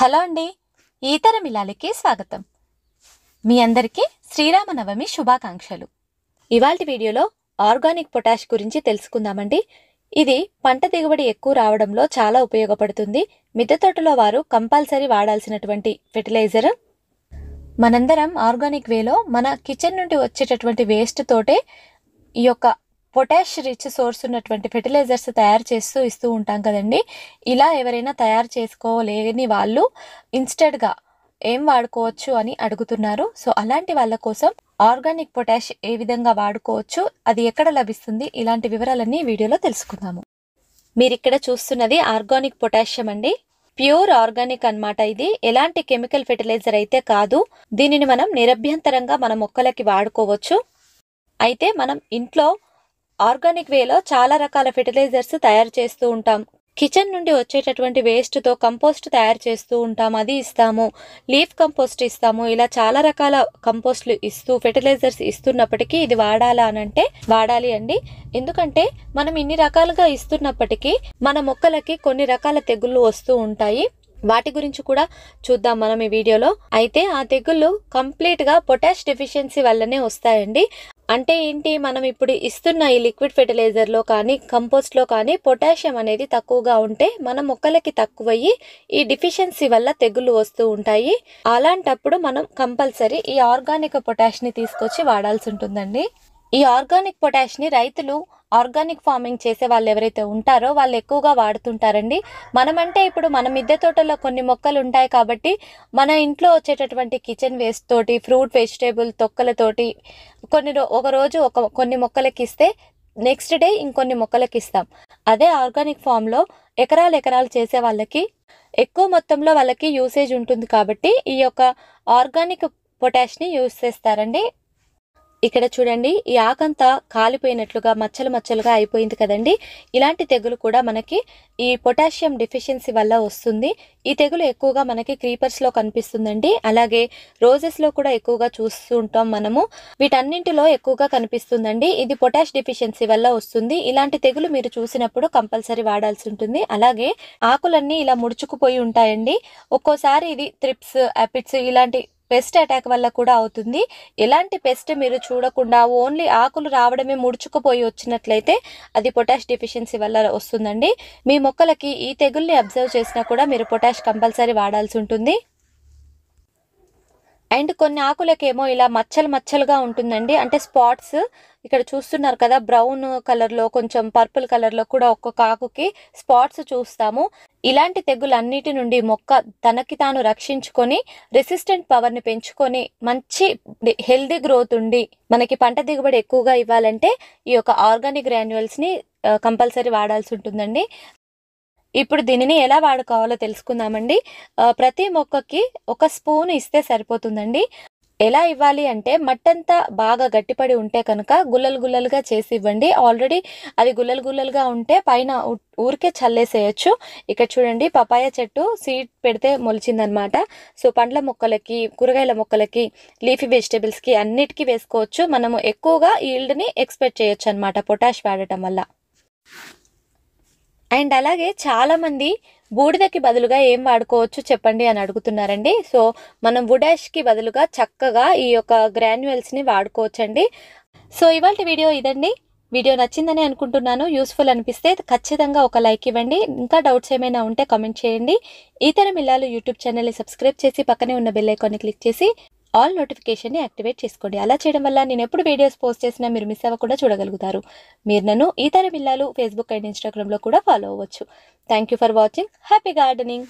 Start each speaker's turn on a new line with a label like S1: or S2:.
S1: hello అండి ఈతరం ఇలాలకి స్వాగతం మీ అందరికీ శ్రీరామనవమి శుభాకాంక్షలు ఇవాల్టి వీడియోలో ఆర్గానిక్ పొటాష్ గురించి తెలుసుకుందామండి ఇది పంట దిగుబడి ఎక్కువ రావడంలో చాలా ఉపయోగపడుతుంది మిద్దె తోటలో వారు కంపల్సరీ వాడాల్సినటువంటి ఫెర్టిలైజర్ మనందరం ఆర్గానిక్ వేలో మన కిచెన్ నుండి వచ్చేటటువంటి వేస్ట్ తోటే ఈ యొక్క పొటాష్ రిచ్ సోర్స్ ఉన్నటువంటి ఫెర్టిలైజర్స్ తయారు చేస్తూ ఇస్తూ ఉంటాం కదండి ఇలా ఎవరైనా తయారు చేసుకోలేని వాళ్ళు ఇన్స్టెడ్గా ఏం వాడుకోవచ్చు అని అడుగుతున్నారు సో అలాంటి వాళ్ళ కోసం ఆర్గానిక్ పొటాష్ ఏ విధంగా వాడుకోవచ్చు అది ఎక్కడ లభిస్తుంది ఇలాంటి వివరాలన్నీ వీడియోలో తెలుసుకుందాము మీరు ఇక్కడ చూస్తున్నది ఆర్గానిక్ పొటాషియం అండి ప్యూర్ ఆర్గానిక్ అనమాట ఇది ఎలాంటి కెమికల్ ఫెర్టిలైజర్ అయితే కాదు దీనిని మనం నిరభ్యంతరంగా మన మొక్కలకి వాడుకోవచ్చు అయితే మనం ఇంట్లో ఆర్గానిక్ వేలో చాలా రకాల ఫెర్టిలైజర్స్ తయారు చేస్తూ ఉంటాం కిచెన్ నుండి వచ్చేటటువంటి వేస్ట్తో కంపోస్ట్ తయారు చేస్తూ ఉంటాం అది ఇస్తాము లీఫ్ కంపోస్ట్ ఇస్తాము ఇలా చాలా రకాల కంపోస్ట్లు ఇస్తూ ఫెర్టిలైజర్స్ ఇస్తున్నప్పటికీ ఇది వాడాలా అనంటే వాడాలి అండి ఎందుకంటే మనం ఇన్ని రకాలుగా ఇస్తున్నప్పటికీ మన మొక్కలకి కొన్ని రకాల తెగుళ్ళు వస్తూ ఉంటాయి వాటి గురించి కూడా చూద్దాం మనం ఈ వీడియోలో అయితే ఆ తెగుళ్ళు కంప్లీట్గా పొటాష్ డెఫిషియన్సీ వల్లనే వస్తాయండి అంటే ఏంటి మనం ఇప్పుడు ఇస్తున్న ఈ లిక్విడ్ ఫెర్టిలైజర్లో కానీ కంపోస్ట్లో కానీ పొటాషియం అనేది తక్కువగా ఉంటే మన మొక్కలకి తక్కువయ్యి ఈ డిఫిషియన్సీ వల్ల తెగులు వస్తూ ఉంటాయి అలాంటప్పుడు మనం కంపల్సరీ ఈ ఆర్గానిక్ పొటాష్ని తీసుకొచ్చి వాడాల్సి ఉంటుందండి ఈ ఆర్గానిక్ పొటాష్ని రైతులు ఆర్గానిక్ ఫార్మింగ్ చేసే వాళ్ళు ఎవరైతే ఉంటారో వాళ్ళు ఎక్కువగా వాడుతుంటారండి మనమంటే ఇప్పుడు మన మిద్దె తోటలో కొన్ని మొక్కలు ఉంటాయి కాబట్టి మన ఇంట్లో వచ్చేటటువంటి కిచెన్ వేస్ట్ తోటి ఫ్రూట్ వెజిటేబుల్ తొక్కలతోటి కొన్ని ఒక రోజు ఒక కొన్ని మొక్కలకి ఇస్తే నెక్స్ట్ డే ఇంకొన్ని మొక్కలకి ఇస్తాం అదే ఆర్గానిక్ ఫామ్లో ఎకరాలు ఎకరాలు చేసే వాళ్ళకి ఎక్కువ మొత్తంలో వాళ్ళకి యూసేజ్ ఉంటుంది కాబట్టి ఈ యొక్క ఆర్గానిక్ పొటాష్ని యూజ్ చేస్తారండి ఇక్కడ చూడండి ఈ ఆకంతా కాలిపోయినట్లుగా మచ్చలు మచ్చలుగా అయిపోయింది కదండి ఇలాంటి తెగులు కూడా మనకి ఈ పొటాషియం డెఫిషియన్సీ వల్ల వస్తుంది ఈ తెగులు ఎక్కువగా మనకి క్రీపర్స్లో కనిపిస్తుందండి అలాగే రోజెస్లో కూడా ఎక్కువగా చూస్తూ ఉంటాం మనము వీటన్నింటిలో ఎక్కువగా కనిపిస్తుందండి ఇది పొటాష్ డిఫిషియన్సీ వల్ల వస్తుంది ఇలాంటి తెగులు మీరు చూసినప్పుడు కంపల్సరీ వాడాల్సి ఉంటుంది అలాగే ఆకులన్నీ ఇలా ముడుచుకుపోయి ఉంటాయండి ఒక్కోసారి ఇది త్రిప్స్ యాపిడ్స్ ఇలాంటి పెస్ట్ అటాక్ వల్ల కూడా అవుతుంది ఎలాంటి పెస్ట్ మీరు చూడకుండా ఓన్లీ ఆకులు రావడమే ముడుచుకుపోయి వచ్చినట్లయితే అది పొటాష్ డిఫిషియన్సీ వల్ల వస్తుందండి మీ మొక్కలకి ఈ తెగుల్ని అబ్జర్వ్ చేసినా కూడా మీరు పొటాష్ కంపల్సరీ వాడాల్సి ఉంటుంది అండ్ కొన్ని ఆకులకేమో ఇలా మచ్చలు మచ్చలుగా ఉంటుందండి అంటే స్పాట్స్ ఇక్కడ చూస్తున్నారు కదా బ్రౌన్ కలర్లో కొంచెం పర్పుల్ కలర్లో కూడా ఒక్కొక్క ఆకుకి స్పాట్స్ చూస్తాము ఇలాంటి తెగులన్నిటి నుండి మొక్క తనకి తాను రక్షించుకొని రెసిస్టెంట్ పవర్ని పెంచుకొని మంచి హెల్దీ గ్రోత్ ఉండి మనకి పంట దిగుబడి ఎక్కువగా ఇవ్వాలంటే ఈ యొక్క ఆర్గానిక్ గ్రాన్యువల్స్ని కంపల్సరీ వాడాల్సి ఉంటుందండి ఇప్పుడు దీనిని ఎలా వాడుకోవాలో తెలుసుకుందామండి ప్రతి మొక్కకి ఒక స్పూన్ ఇస్తే సరిపోతుందండి ఎలా ఇవ్వాలి అంటే మట్టంతా బాగా గట్టిపడి ఉంటే కనుక గుల్లలు గుల్లలుగా చేసి ఇవ్వండి ఆల్రెడీ అది గుల్లలు గుల్లలుగా ఉంటే పైన ఊరికే చల్లేసేయచ్చు ఇక్కడ చూడండి పపాయ చెట్టు సీడ్ పెడితే మొలిచిందనమాట సో పండ్ల మొక్కలకి కూరగాయల మొక్కలకి లీఫీ వెజిటేబుల్స్కి అన్నిటికీ వేసుకోవచ్చు మనము ఎక్కువగా ఈల్డ్ని ఎక్స్పెక్ట్ చేయొచ్చు అనమాట పొటాష్ వాడటం వల్ల అండ్ అలాగే చాలామంది బూడిదకి బదులుగా ఏం వాడుకోవచ్చు చెప్పండి అని అడుగుతున్నారండి సో మనం వుడాష్కి బదులుగా చక్కగా ఈ యొక్క గ్రాన్యువల్స్ని అండి సో ఇవాళ వీడియో ఇదండి వీడియో నచ్చిందని అనుకుంటున్నాను యూస్ఫుల్ అనిపిస్తే ఖచ్చితంగా ఒక లైక్ ఇవ్వండి ఇంకా డౌట్స్ ఏమైనా ఉంటే కామెంట్ చేయండి ఈతరం ఇల్లాలు యూట్యూబ్ ఛానల్ని సబ్స్క్రైబ్ చేసి పక్కనే ఉన్న బెల్లైకాన్ని క్లిక్ చేసి ఆల్ నోటిఫికేషన్ని యాక్టివేట్ చేసుకోండి అలా చేయడం వల్ల నేను ఎప్పుడు వీడియోస్ పోస్ట్ చేసినా మీరు మిస్ అవ్వకుండా చూడగలుగుతారు మీరు నన్ను ఇతర మిల్లాలు ఫేస్బుక్ అండ్ ఇన్స్టాగ్రామ్లో కూడా ఫాలో అవ్వచ్చు thank you for watching happy gardening